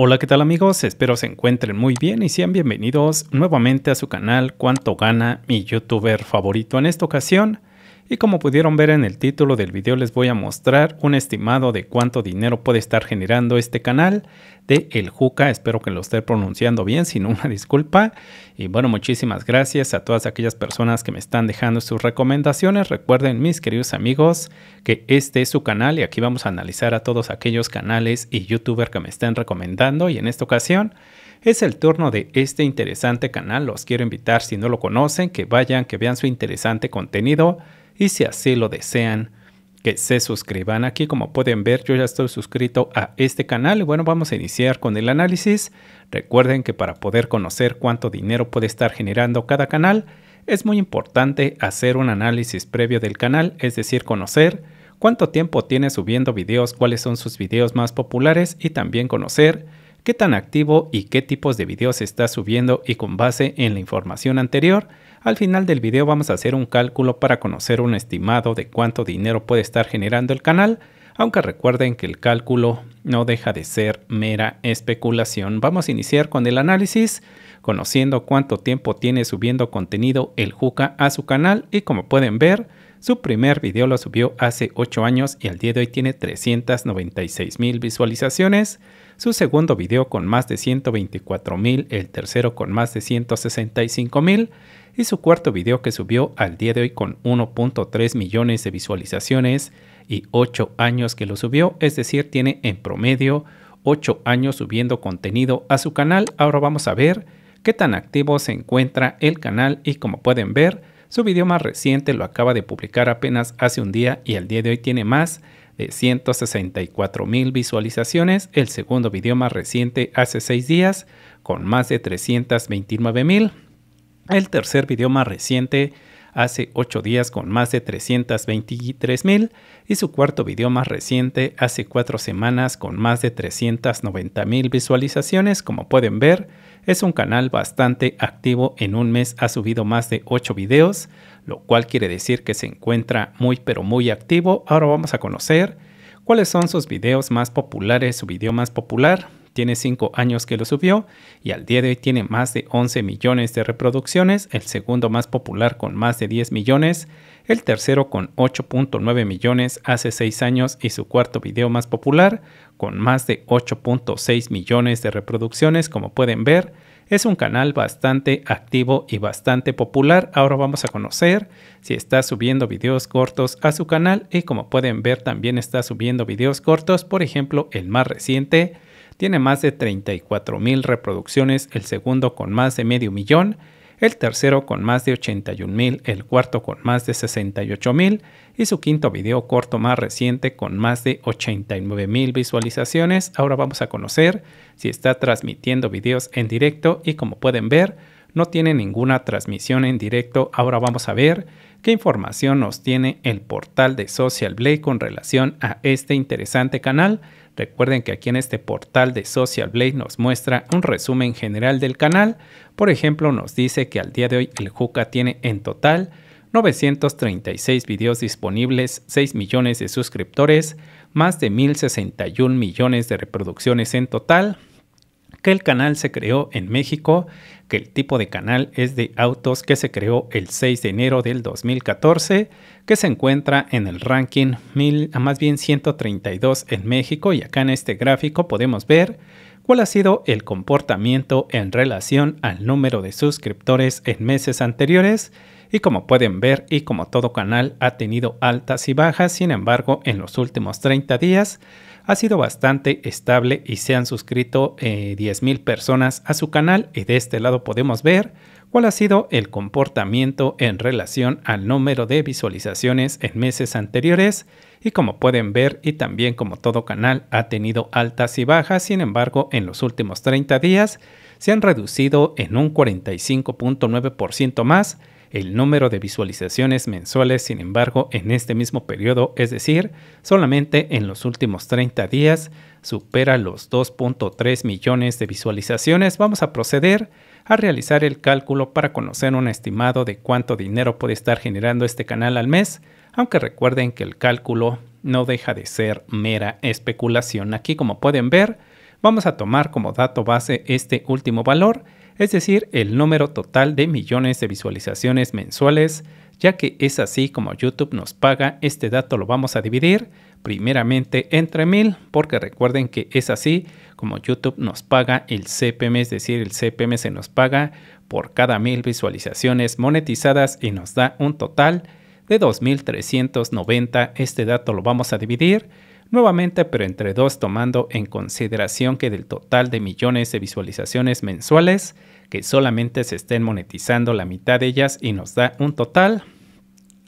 Hola, ¿qué tal amigos? Espero se encuentren muy bien y sean bienvenidos nuevamente a su canal Cuánto gana mi youtuber favorito. En esta ocasión y como pudieron ver en el título del video les voy a mostrar un estimado de cuánto dinero puede estar generando este canal de El Juca. Espero que lo esté pronunciando bien, sin una disculpa. Y bueno, muchísimas gracias a todas aquellas personas que me están dejando sus recomendaciones. Recuerden, mis queridos amigos, que este es su canal y aquí vamos a analizar a todos aquellos canales y youtubers que me estén recomendando. Y en esta ocasión es el turno de este interesante canal. Los quiero invitar, si no lo conocen, que vayan, que vean su interesante contenido y si así lo desean, que se suscriban. Aquí como pueden ver yo ya estoy suscrito a este canal bueno vamos a iniciar con el análisis. Recuerden que para poder conocer cuánto dinero puede estar generando cada canal es muy importante hacer un análisis previo del canal, es decir conocer cuánto tiempo tiene subiendo videos, cuáles son sus videos más populares y también conocer qué tan activo y qué tipos de videos está subiendo y con base en la información anterior al final del video vamos a hacer un cálculo para conocer un estimado de cuánto dinero puede estar generando el canal, aunque recuerden que el cálculo no deja de ser mera especulación. Vamos a iniciar con el análisis, conociendo cuánto tiempo tiene subiendo contenido el Juca a su canal y como pueden ver, su primer video lo subió hace 8 años y al día de hoy tiene 396 mil visualizaciones su segundo video con más de mil, el tercero con más de mil y su cuarto video que subió al día de hoy con 1.3 millones de visualizaciones y 8 años que lo subió, es decir, tiene en promedio 8 años subiendo contenido a su canal. Ahora vamos a ver qué tan activo se encuentra el canal y como pueden ver, su video más reciente lo acaba de publicar apenas hace un día y al día de hoy tiene más de 164 visualizaciones, el segundo video más reciente hace 6 días con más de 329.000, el tercer video más reciente hace 8 días con más de 323.000, y su cuarto video más reciente hace 4 semanas con más de 390.000 visualizaciones como pueden ver es un canal bastante activo, en un mes ha subido más de 8 videos, lo cual quiere decir que se encuentra muy pero muy activo. Ahora vamos a conocer cuáles son sus videos más populares, su video más popular tiene 5 años que lo subió y al día de hoy tiene más de 11 millones de reproducciones, el segundo más popular con más de 10 millones, el tercero con 8.9 millones hace 6 años y su cuarto video más popular con más de 8.6 millones de reproducciones como pueden ver. Es un canal bastante activo y bastante popular. Ahora vamos a conocer si está subiendo videos cortos a su canal y como pueden ver también está subiendo videos cortos. Por ejemplo, el más reciente tiene más de 34.000 reproducciones, el segundo con más de medio millón, el tercero con más de 81 mil, el cuarto con más de 68.000, y su quinto video corto más reciente con más de 89 mil visualizaciones. Ahora vamos a conocer si está transmitiendo videos en directo y como pueden ver no tiene ninguna transmisión en directo. Ahora vamos a ver qué información nos tiene el portal de Social Blade con relación a este interesante canal Recuerden que aquí en este portal de Social Blade nos muestra un resumen general del canal. Por ejemplo, nos dice que al día de hoy el Juca tiene en total 936 videos disponibles, 6 millones de suscriptores, más de 1061 millones de reproducciones en total, que el canal se creó en México, que el tipo de canal es de autos que se creó el 6 de enero del 2014, que se encuentra en el ranking 1000, a ah, más bien 132 en México y acá en este gráfico podemos ver cuál ha sido el comportamiento en relación al número de suscriptores en meses anteriores y como pueden ver y como todo canal ha tenido altas y bajas, sin embargo en los últimos 30 días ha sido bastante estable y se han suscrito 10.000 eh, personas a su canal y de este lado podemos ver cuál ha sido el comportamiento en relación al número de visualizaciones en meses anteriores y como pueden ver y también como todo canal ha tenido altas y bajas, sin embargo en los últimos 30 días se han reducido en un 45.9% más el número de visualizaciones mensuales, sin embargo, en este mismo periodo, es decir, solamente en los últimos 30 días, supera los 2.3 millones de visualizaciones. Vamos a proceder a realizar el cálculo para conocer un estimado de cuánto dinero puede estar generando este canal al mes, aunque recuerden que el cálculo no deja de ser mera especulación. Aquí, como pueden ver, vamos a tomar como dato base este último valor, es decir, el número total de millones de visualizaciones mensuales, ya que es así como YouTube nos paga, este dato lo vamos a dividir primeramente entre mil, porque recuerden que es así como YouTube nos paga el CPM, es decir, el CPM se nos paga por cada mil visualizaciones monetizadas y nos da un total de 2.390, este dato lo vamos a dividir nuevamente pero entre dos tomando en consideración que del total de millones de visualizaciones mensuales, que solamente se estén monetizando la mitad de ellas y nos da un total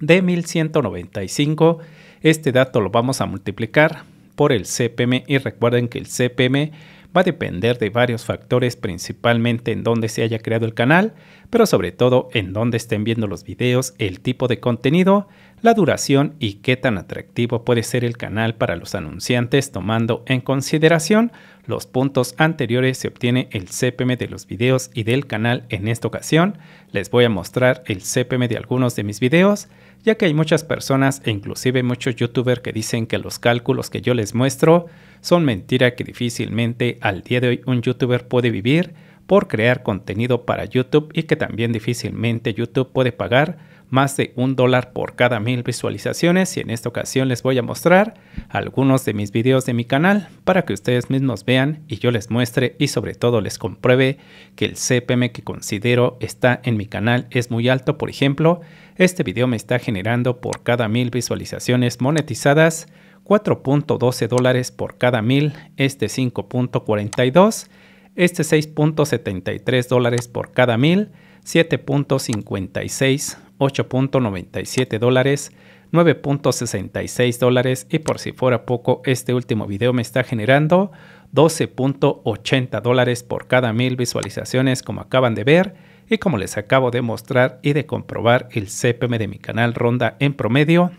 de 1195. Este dato lo vamos a multiplicar por el CPM y recuerden que el CPM va a depender de varios factores, principalmente en dónde se haya creado el canal, pero sobre todo en dónde estén viendo los videos, el tipo de contenido, la duración y qué tan atractivo puede ser el canal para los anunciantes, tomando en consideración los puntos anteriores se obtiene el CPM de los videos y del canal en esta ocasión. Les voy a mostrar el CPM de algunos de mis videos ya que hay muchas personas e inclusive muchos youtubers que dicen que los cálculos que yo les muestro son mentira que difícilmente al día de hoy un youtuber puede vivir por crear contenido para YouTube y que también difícilmente YouTube puede pagar más de un dólar por cada mil visualizaciones y en esta ocasión les voy a mostrar algunos de mis videos de mi canal para que ustedes mismos vean y yo les muestre y sobre todo les compruebe que el CPM que considero está en mi canal es muy alto por ejemplo este video me está generando por cada mil visualizaciones monetizadas 4.12 dólares por cada mil, este 5.42, este 6.73 dólares por cada mil, 7.56, 8.97 dólares, 9.66 dólares y por si fuera poco este último video me está generando 12.80 dólares por cada mil visualizaciones como acaban de ver y como les acabo de mostrar y de comprobar, el CPM de mi canal ronda en promedio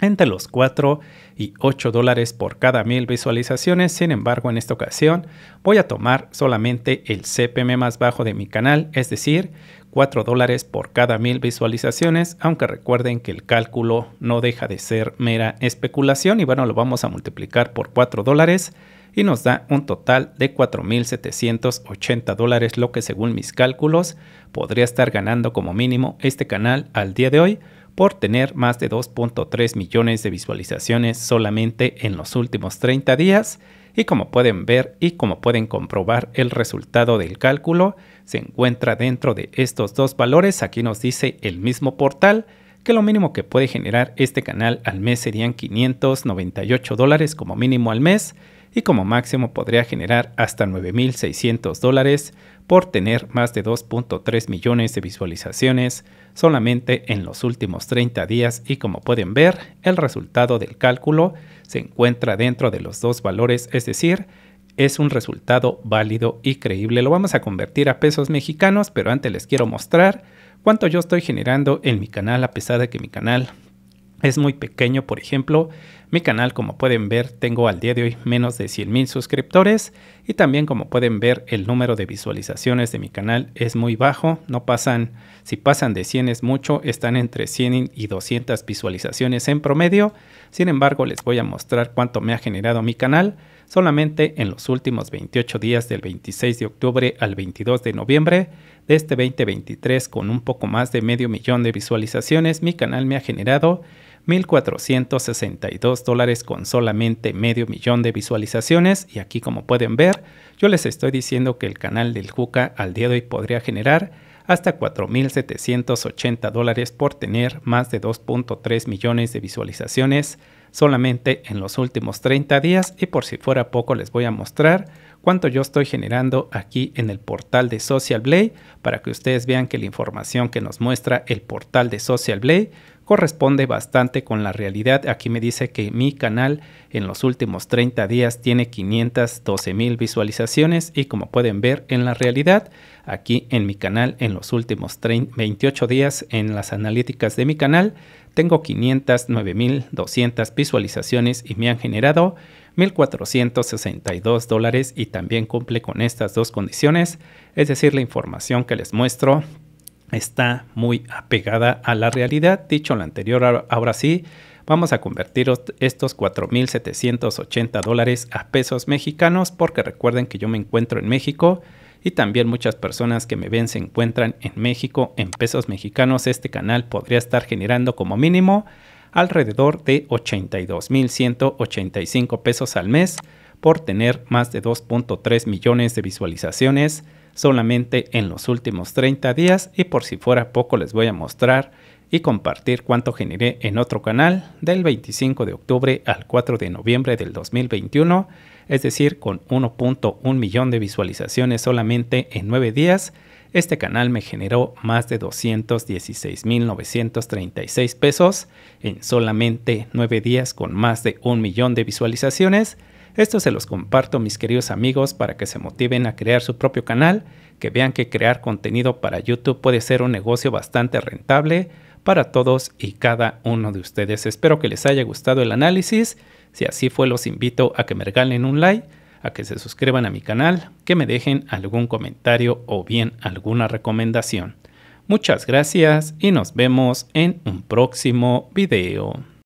entre los 4 y 8 dólares por cada mil visualizaciones. Sin embargo, en esta ocasión voy a tomar solamente el CPM más bajo de mi canal, es decir, 4 dólares por cada mil visualizaciones, aunque recuerden que el cálculo no deja de ser mera especulación y bueno, lo vamos a multiplicar por 4 dólares y nos da un total de 4.780 dólares, lo que según mis cálculos podría estar ganando como mínimo este canal al día de hoy por tener más de 2.3 millones de visualizaciones solamente en los últimos 30 días. Y como pueden ver y como pueden comprobar el resultado del cálculo, se encuentra dentro de estos dos valores. Aquí nos dice el mismo portal que lo mínimo que puede generar este canal al mes serían 598 dólares como mínimo al mes y como máximo podría generar hasta 9.600 dólares por tener más de 2.3 millones de visualizaciones solamente en los últimos 30 días y como pueden ver, el resultado del cálculo se encuentra dentro de los dos valores, es decir, es un resultado válido y creíble. Lo vamos a convertir a pesos mexicanos, pero antes les quiero mostrar cuánto yo estoy generando en mi canal a pesar de que mi canal es muy pequeño, por ejemplo, mi canal como pueden ver tengo al día de hoy menos de 100,000 suscriptores y también como pueden ver el número de visualizaciones de mi canal es muy bajo, no pasan, si pasan de 100 es mucho, están entre 100 y 200 visualizaciones en promedio, sin embargo les voy a mostrar cuánto me ha generado mi canal solamente en los últimos 28 días del 26 de octubre al 22 de noviembre de este 2023 con un poco más de medio millón de visualizaciones mi canal me ha generado 1.462 dólares con solamente medio millón de visualizaciones y aquí como pueden ver yo les estoy diciendo que el canal del Juca al día de hoy podría generar hasta 4.780 dólares por tener más de 2.3 millones de visualizaciones solamente en los últimos 30 días y por si fuera poco les voy a mostrar cuánto yo estoy generando aquí en el portal de Social Blade para que ustedes vean que la información que nos muestra el portal de Social Blade corresponde bastante con la realidad. Aquí me dice que mi canal en los últimos 30 días tiene 512 mil visualizaciones y como pueden ver en la realidad, aquí en mi canal en los últimos 28 días en las analíticas de mi canal, tengo 509 mil 200 visualizaciones y me han generado 1.462 dólares y también cumple con estas dos condiciones, es decir, la información que les muestro está muy apegada a la realidad. Dicho lo anterior, ahora sí, vamos a convertir estos 4.780 dólares a pesos mexicanos porque recuerden que yo me encuentro en México y también muchas personas que me ven se encuentran en México en pesos mexicanos. Este canal podría estar generando como mínimo alrededor de 82.185 pesos al mes por tener más de 2.3 millones de visualizaciones solamente en los últimos 30 días y por si fuera poco les voy a mostrar y compartir cuánto generé en otro canal del 25 de octubre al 4 de noviembre del 2021, es decir, con 1.1 millón de visualizaciones solamente en 9 días, este canal me generó más de 216.936 pesos en solamente 9 días con más de 1 millón de visualizaciones esto se los comparto mis queridos amigos para que se motiven a crear su propio canal, que vean que crear contenido para YouTube puede ser un negocio bastante rentable para todos y cada uno de ustedes. Espero que les haya gustado el análisis. Si así fue, los invito a que me regalen un like, a que se suscriban a mi canal, que me dejen algún comentario o bien alguna recomendación. Muchas gracias y nos vemos en un próximo video.